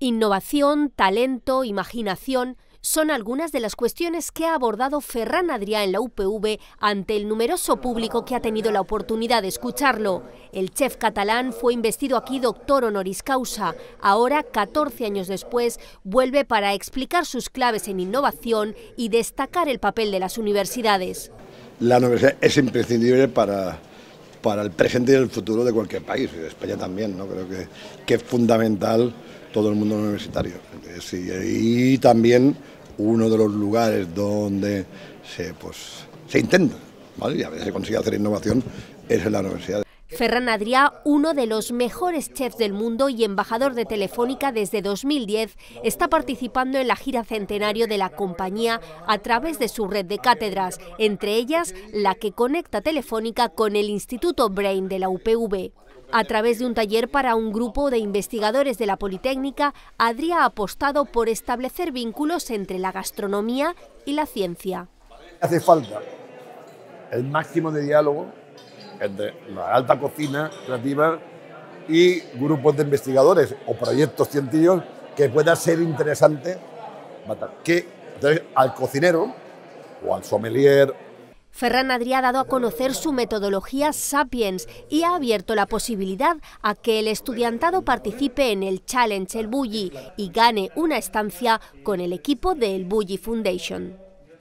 Innovación, talento, imaginación son algunas de las cuestiones que ha abordado Ferran Adrià en la UPV ante el numeroso público que ha tenido la oportunidad de escucharlo. El chef catalán fue investido aquí doctor honoris causa. Ahora, 14 años después, vuelve para explicar sus claves en innovación y destacar el papel de las universidades. La universidad es imprescindible para para el presente y el futuro de cualquier país, y de España también, ¿no? creo que, es fundamental todo el mundo universitario. Y, también uno de los lugares donde pues, se, intenta, ¿vale? y a veces se consigue hacer innovación, es en la universidad. Ferran Adrià, uno de los mejores chefs del mundo y embajador de Telefónica desde 2010, está participando en la gira centenario de la compañía a través de su red de cátedras, entre ellas la que conecta Telefónica con el Instituto Brain de la UPV. A través de un taller para un grupo de investigadores de la Politécnica, Adrià ha apostado por establecer vínculos entre la gastronomía y la ciencia. Hace falta el máximo de diálogo entre la alta cocina creativa y grupos de investigadores o proyectos científicos que pueda ser interesante que al cocinero o al sommelier Ferran Adrià ha dado a conocer su metodología Sapiens y ha abierto la posibilidad a que el estudiantado participe en el Challenge El Bulli y gane una estancia con el equipo del Bulli Foundation.